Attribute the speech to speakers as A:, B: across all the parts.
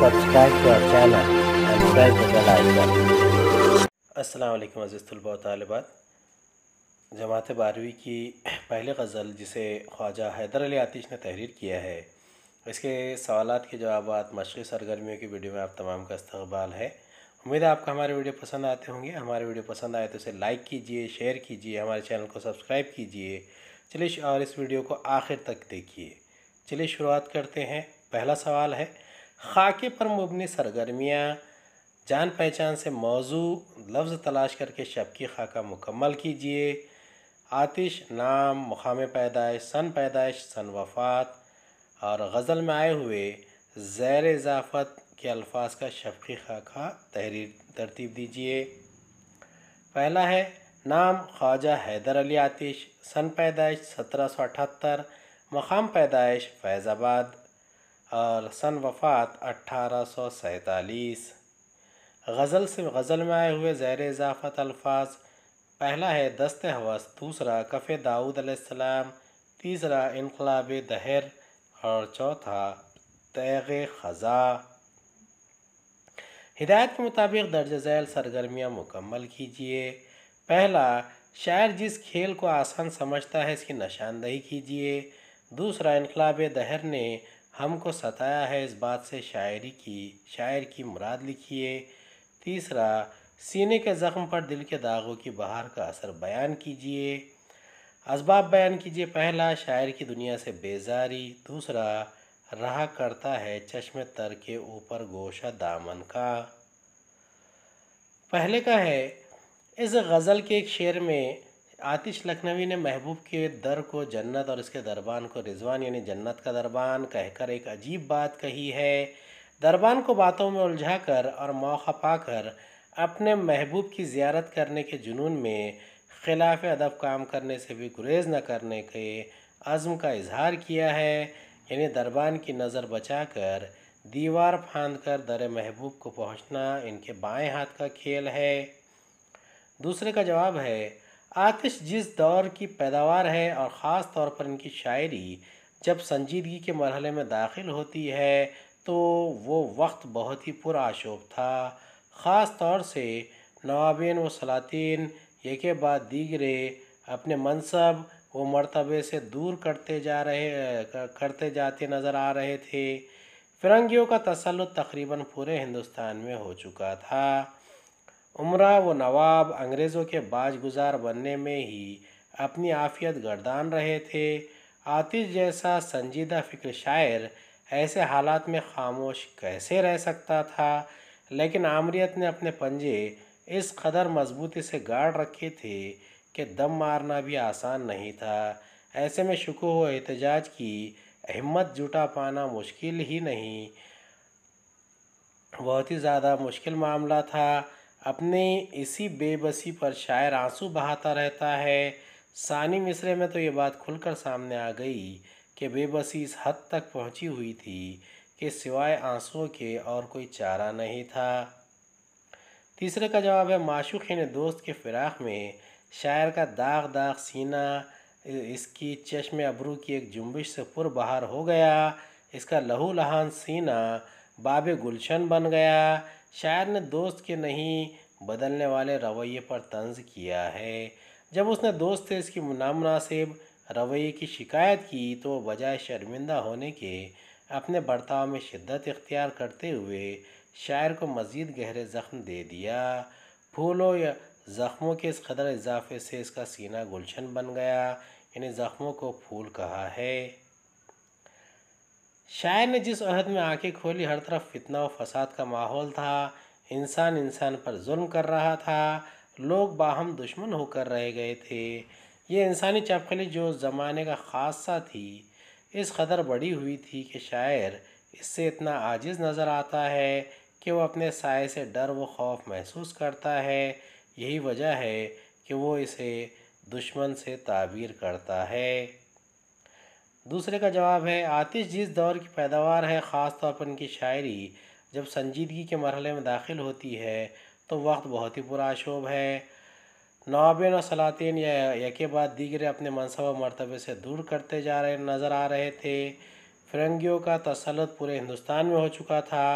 A: subscribe to our channel and press the bell icon. वालेकुम अज़ीज़ तलबा तलबात जमात बारहवीं की पहले गज़ल जिसे ख्वाजा हैदर अली आतिश ने तहरीर किया है इसके सवाल के जवाब मशक़ी सरगर्मियों की वीडियो में आप तमाम का इस्तबाल है उम्मीद है आपको हमारे वीडियो पसंद आते होंगे हमारे वीडियो पसंद आए तो इसे लाइक कीजिए शेयर कीजिए हमारे चैनल को सब्सक्राइब कीजिए चलिए और इस वीडियो को आखिर तक देखिए चलिए शुरुआत करते हैं पहला सवाल है खाके पर मुबनी सरगर्मियाँ जान पहचान से मौजू लफ्ज़ तलाश करके शब की खाका मुकम्मल कीजिए आतिश नाम मुकाम पैदाइश सन पैदाइश सन वफ़ात और गज़ल में आए हुए ज़ैर इजाफ़त के अल्फाज का शब की खाका तहरीर तरतीब दीजिए पहला है नाम ख्वाजा हैदर अली आतिश सन पैदाइश सत्रह सौ अठहत्तर मकाम पैदाइश फैज़ाबाद और सन वफ़ात अट्ठारह सौ गज़ल से गज़ल में आए हुए ज़ैर इजाफ़त अल्फाज पहला है दस्त हवस दूसरा कफे दाऊद अलैहिस्सलाम तीसरा इनकलाब दहर और चौथा तैग ख़ज़ा हिदायत के मुताबिक दर्ज झैल सरगर्मियाँ मुकम्मल कीजिए पहला शायर जिस खेल को आसान समझता है इसकी निशानदही कीजिए दूसरा इनकलाब दहर ने हमको सताया है इस बात से शायरी की शायर की मुराद लिखिए तीसरा सीने के ज़ख्म पर दिल के दागों की बहार का असर बयान कीजिए इसबाब बयान कीजिए पहला शायर की दुनिया से बेजारी दूसरा रहा करता है चश्मे तर के ऊपर गोशा दामन का पहले का है इस गज़ल के एक शेर में आतिश लखनवी ने महबूब के दर को जन्नत और इसके दरबान को रिजवान यानी जन्नत का दरबान कहकर एक अजीब बात कही है दरबान को बातों में उलझाकर और मौका पाकर अपने महबूब की ज्यारत करने के जुनून में खिलाफ अदब काम करने से भी गुरेज न करने के अज़म का इजहार किया है यानी दरबान की नज़र बचाकर दीवार फाँद कर दर महबूब को पहुंचना इनके बाएं हाथ का खेल है दूसरे का जवाब है आतिश जिस दौर की पैदावार है और ख़ास तौर पर इनकी शायरी जब संजीदगी के मरहले में दाखिल होती है तो वो वक्त बहुत ही पुराशोभ था ख़ास तौर से नवाबिन व सलातिन एक बाद दीगरे अपने मनसब व मरतबे से दूर करते जा रहे करते जाते नज़र आ रहे थे फिरंगियों का तसल्लुत तकरीबन पूरे हिंदुस्तान में हो चुका था उमरा व नवाब अंग्रेज़ों के बाज गुजार बनने में ही अपनी आफियत गर्दान रहे थे आतिश जैसा संजीदा फिक्र शायर ऐसे हालात में खामोश कैसे रह सकता था लेकिन आमरीत ने अपने पंजे इस कदर मजबूती से गाड़ रखे थे कि दम मारना भी आसान नहीं था ऐसे में शुक्र व एहतजाज की हिम्मत जुटा पाना मुश्किल ही नहीं बहुत ही ज़्यादा मुश्किल मामला था अपने इसी बेबसी पर शायर आंसू बहाता रहता है सानी मिसरे में तो ये बात खुलकर सामने आ गई कि बेबसी इस हद तक पहुंची हुई थी कि सिवाय आंसुओं के और कोई चारा नहीं था तीसरे का जवाब है माशूख़ी ने दोस्त के फिराक में शायर का दाग दाग सीना इसकी चश्म अबरू की एक जुम्बिश से पुर बाहर हो गया इसका लहू लहान सीना बाबे गुलशन बन गया शायर ने दोस्त के नहीं बदलने वाले रवैये पर तंज किया है जब उसने दोस्त से इसकी नामनासिब रवैये की शिकायत की तो बजाय शर्मिंदा होने के अपने बर्ताव में शिद्दत इख्तियार करते हुए शायर को मज़ीद गहरे ज़ख्म दे दिया फूलों या ज़ख्मों के इस कदर इजाफे से इसका सीना गुलशन बन गया इन्हें ज़ख्मों को फूल कहा है शायर ने जिस अहद में आंखें खोली हर तरफ फितना व फसाद का माहौल था इंसान इंसान पर जुल्म कर रहा था लोग बाहम दुश्मन होकर रह गए थे ये इंसानी चपखली जो ज़माने का खासा थी इस कदर बड़ी हुई थी कि शायर इससे इतना आजिज़ नज़र आता है कि वो अपने साय से डर व खौफ महसूस करता है यही वजह है कि वो इसे दुश्मन से ताबीर करता है दूसरे का जवाब है आतिश जिस दौर की पैदावार है ख़ास तौर पर उनकी शायरी जब संजीदगी के मरहले में दाखिल होती है तो वक्त बहुत ही बुरा शोब है नवाबिन और सलातिन या यके बाद दीगरे अपने मनसब मरतबे से दूर करते जा रहे नज़र आ रहे थे फिरंगियों का तसलत पूरे हिंदुस्तान में हो चुका था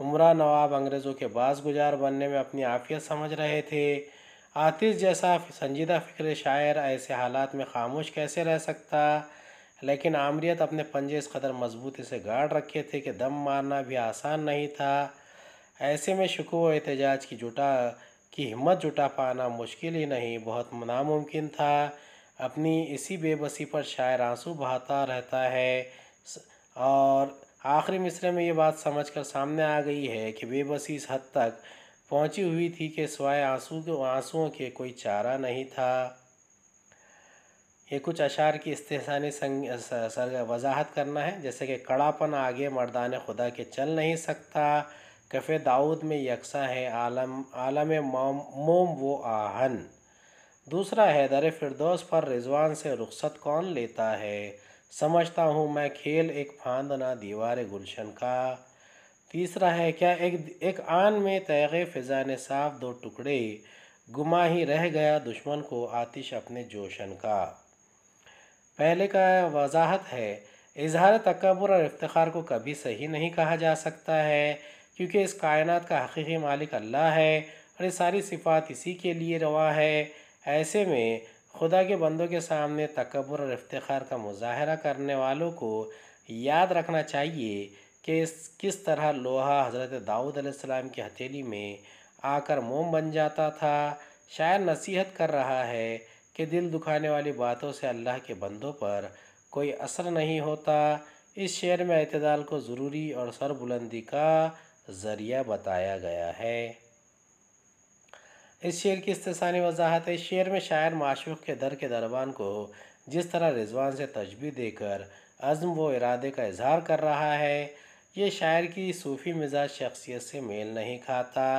A: उम्र नवाब अंग्रेज़ों के बास गुजार बनने में अपनी आफियत समझ रहे थे आतिश जैसा संजीदा फ़िक्र शायर ऐसे हालात में खामोश कैसे रह सकता लेकिन आमरीत अपने पंजे इस कदर मजबूती से गाड़ रखे थे कि दम मारना भी आसान नहीं था ऐसे में शिकु व एहतजाज की जुटा की हिम्मत जुटा पाना मुश्किल ही नहीं बहुत नामुमकिन था अपनी इसी बेबसी पर शायर आंसू बहाता रहता है और आखिरी मिसरे में ये बात समझकर सामने आ गई है कि बेबसी इस हद तक पहुंची हुई थी कि स्वाय आंसू के आंसुओं के कोई चारा नहीं था ये कुछ अशार की इस्तेसानी संग वजाहत करना है जैसे कि कड़ापन आगे मर्दान खुदा के चल नहीं सकता कफ़े दाऊद में यकसा है आलम आलम मोम मोम वो आहन दूसरा है दर फिरदौस पर रिजवान से रुखसत कौन लेता है समझता हूँ मैं खेल एक फांदना दीवार गुलशन का तीसरा है क्या एक एक आन में तैग फ़िज़ा ने साफ दो टुकड़े गुमा ही रह गया दुश्मन को आतिश अपने जोशन का पहले का वजाहत है इजहार तकबर और इफ्तार को कभी सही नहीं कहा जा सकता है क्योंकि इस कायनात का हकीकी मालिक अल्लाह है और ये सारी सिफात इसी के लिए रवा है ऐसे में खुदा के बंदों के सामने तकबर और इफ्तार का मुजाहरा करने वालों को याद रखना चाहिए कि किस तरह लोहा हज़रत दाऊद सलाम की हथेली में आकर मोम बन जाता था शायर नसीहत कर रहा है कि दिल दुखाने वाली बातों से अल्लाह के बंदों पर कोई असर नहीं होता इस शेर में अतदाल को ज़रूरी और सरबुलंदी का ज़रिया बताया गया है इस शेर की इस्तेसानी वजाहत है शेर में शायर माशूक के दर के दरबान को जिस तरह रिजवान से तजबी देकर अज़म व इरादे का इजहार कर रहा है ये शायर की सूफ़ी मिजाज शख्सियत से मेल नहीं खाता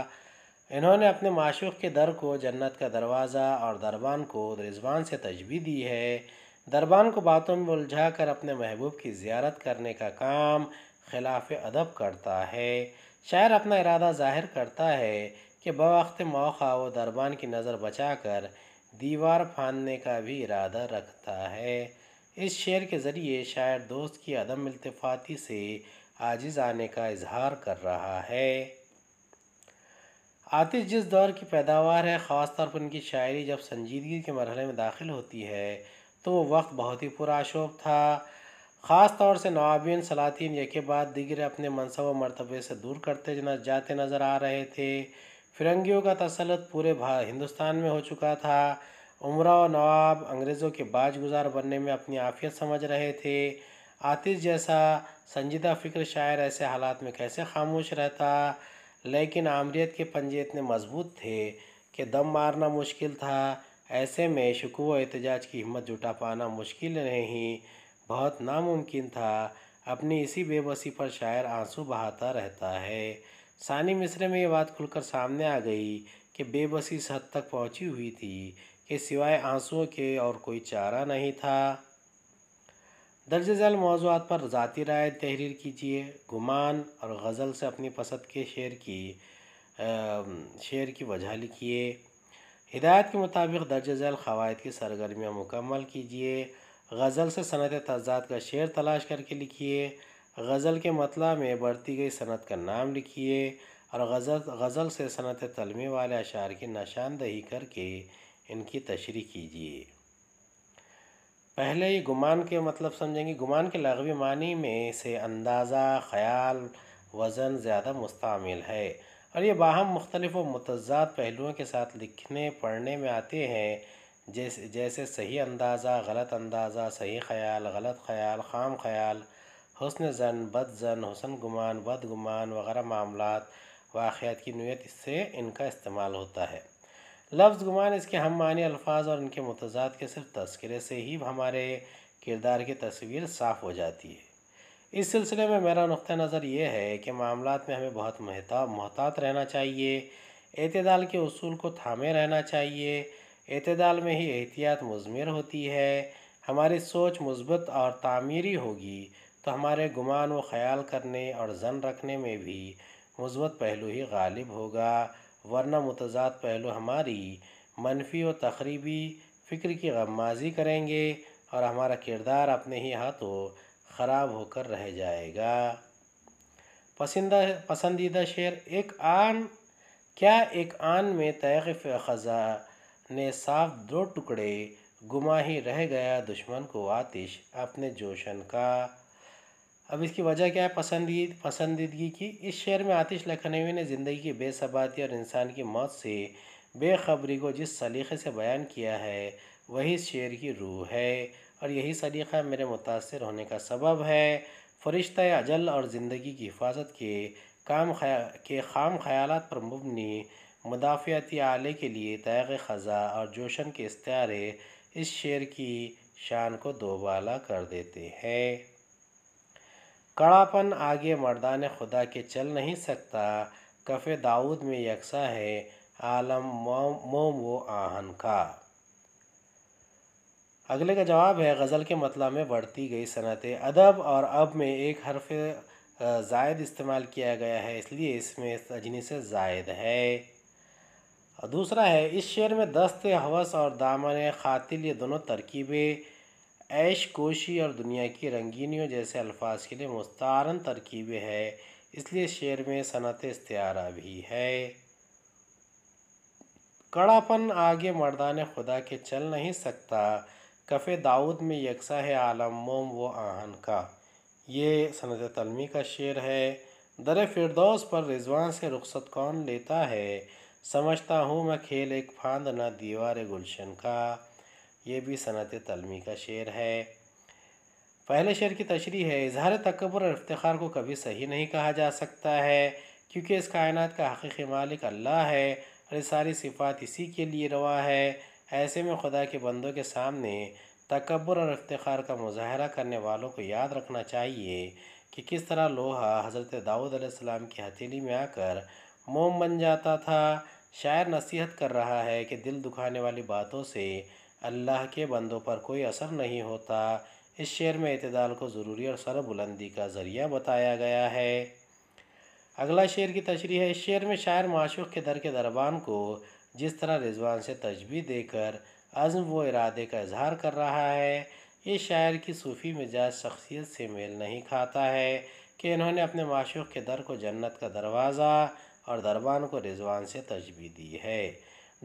A: इन्होंने अपने माशूक़ के दर को जन्नत का दरवाज़ा और दरबान को रिजवान से तजबी दी है दरबान को बातों में उलझा कर अपने महबूब की ज्यारत करने का काम खिलाफ अदब करता है शायर अपना इरादा ज़ाहिर करता है कि बवक्त मौका वो दरबान की नज़र बचा कर दीवार फानने का भी इरादा रखता है इस शेर के ज़रिए शायर दोस्त की अदम इल्तफाती से आजिज़ आने का इजहार कर रहा है आतिश जिस दौर की पैदावार है ख़ास तौर पर उनकी शायरी जब संजीदगी के मरहले में दाखिल होती है तो वो वक्त बहुत ही पुराशोब था ख़ास तौर से नवाबिन सलातिन यके बाद दिगर अपने मनसब व मरतबे से दूर करते जाते नज़र आ रहे थे फिरंगियों का तसलत पूरे हिंदुस्तान में हो चुका था उमरा और नवाब अंग्रेज़ों के बाज गुजार बनने में अपनी आफियत समझ रहे थे आतिश जैसा संजीदा फ़िक्र शायर ऐसे हालात में कैसे खामोश रहता लेकिन आमरीत के पंजे इतने मजबूत थे कि दम मारना मुश्किल था ऐसे में शकु एहतजाज की हिम्मत जुटा पाना मुश्किल नहीं बहुत नामुमकिन था अपनी इसी बेबसी पर शायर आंसू बहाता रहता है सानी मिसरे में ये बात खुलकर सामने आ गई कि बेबसी इस हद तक पहुँची हुई थी कि सिवाय आंसुओं के और कोई चारा नहीं था दर्ज झैल मौजूद पर ज़ाती राय तहरीर कीजिए गुमान और गज़ल से अपनी पसंद के शेर की शेर की वजह लिखिए हिदायत के मुताबिक दर्ज झैल खवायद की सरगर्मियाँ मुकम्मल कीजिए गज़ल से सनत तजाद का शेर तलाश करके लिखिए गज़ल के मतला में बढ़ती गई सनत का नाम लिखिए और गज़ल गज़ल से सनत तलमी वाले अशार की निशानदही करके इनकी तशरी कीजिए पहले ही गुमान के मतलब समझेंगे गुमान के लगवी मानी में से अंदाज़ा ख्याल वज़न ज़्यादा मुस्तमिल है और ये बाहम मुख्तलफ व मतजाद पहलुओं के साथ लिखने पढ़ने में आते हैं जैसे जैसे सही अंदाज़ा गलत अंदाज़ा सही ख्याल गलत ख्याल खाम ख्याल हसन जन बद जन हसन गुमान बद गुमान वगैरह मामला वाक़ात की नीयत इससे इनका इस्तेमाल होता है लफ्ज़ गुमान इसके हम मानी अल्फाज और इनके मतजाद के सिर्फ तस्करे से ही हमारे किरदार की तस्वीर साफ़ हो जाती है इस सिलसिले में मेरा नुक़ नज़र यह है कि मामला में हमें बहुत महता महतात रहना चाहिए अतदाल के असूल को थामे रहना चाहिए अतदाल में ही एहतियात मजमर होती है हमारी सोच मजबूत और तामीरी होगी तो हमारे गुमान व ख़याल करने और जन रखने में भी मुस्बत पहलू ही गालिब होगा वरना मुतजाद पहलू हमारी मनफी व तकरीबी फ़िक्र की गमाजी करेंगे और हमारा किरदार अपने ही हाथों ख़राब होकर रह जाएगा पसंदा पसंदीदा शेर एक आन क्या एक आन में तैफ़ ख़ज़ा ने साफ दो टुकड़े गुमा ही रह गया दुश्मन को आतिश अपने जोशन का अब इसकी वजह क्या है पसंदीद पसंदीदगी की इस शेर में आतिश लखनवी ने ज़िंदगी की बेसबाती और इंसान की मौत से बेखबरी को जिस सलीक़े से बयान किया है वही इस शेर की रूह है और यही सलीक़ा मेरे मुतासर होने का सबब है फरिश्त अजल और ज़िंदगी की हिफाजत के काम खया के खाम ख्याल पर मबनी मुदाफ़ती आले के लिए तैग ख़ज़ा और जोशन के इस्तारे इस शेर की शान को दोबाला कर देते हैं कड़ापन आगे मर्दान खुदा के चल नहीं सकता कफ़ दाऊद में यकसा है आलम मोम व आहन का अगले का जवाब है गज़ल के मतलब में बढ़ती गई सनत अदब और अब में एक हरफ जायद इस्तेमाल किया गया है इसलिए इसमें अजनी से जायद है दूसरा है इस शेर में दस्त हवस और दामन खातिल ये दोनों तरकीबें ऐश कोशी और दुनिया की रंगीनियों जैसे अल्फाज के लिए मुस्तारन तरकीबें है इसलिए शेर में सनत इस्तारा भी है कड़ापन आगे मर्दान खुदा के चल नहीं सकता कफ़े दाऊद में यकसा है आलम मोम व आहन का ये सनत तलमी का शेर है दर फिरदौस पर रिजवान से रुखसत कौन लेता है समझता हूँ मैं खेल एक फांद ना दीवार गुलशन का ये भी सनत तलमी का शेर है पहले शेर की तशरी है इजहार तकबर और इफ्तार को कभी सही नहीं कहा जा सकता है क्योंकि इस कायनात का हकीकी मालिक अल्लाह है और ये सारी सिफात इसी के लिए रवा है ऐसे में खुदा के बंदों के सामने तकबर और इफ्तार का मुजाहरा करने वालों को याद रखना चाहिए कि किस तरह लोहा हज़रत दाऊद आसमाम की हथेली में आकर मोम बन जाता था शायर नसीहत कर रहा है कि दिल दुखाने वाली बातों से अल्लाह के बंदों पर कोई असर नहीं होता इस शेर में इतदाल को ज़रूरी और सरबुलंदी का ज़रिया बताया गया है अगला शेर की तशरी है इस शेर में शायर माशूक के दर के दरबान को जिस तरह रिजवान से तजबी देकर अज़म व इरादे का इजहार कर रहा है ये शायर की सूफ़ी मिजाज शख्सियत से मेल नहीं खाता है कि इन्होंने अपने माशूक के दर को जन्नत का दरवाज़ा और दरबान को रिजवान से तजबी दी है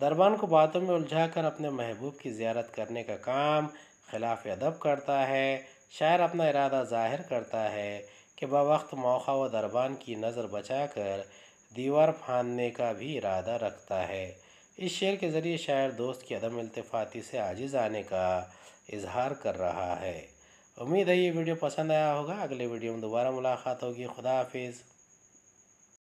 A: दरबान को बातों में उलझाकर अपने महबूब की ज्यारत करने का काम खिलाफ अदब करता है शायर अपना इरादा जाहिर करता है कि बवक्त मौका व दरबान की नज़र बचाकर दीवार फानने का भी इरादा रखता है इस शेर के ज़रिए शायर दोस्त की अदम इल्तफाती से आजिज़ आने का इजहार कर रहा है उम्मीद है ये वीडियो पसंद आया होगा अगले वीडियो में दोबारा मुलाकात होगी खुदा हाफिज़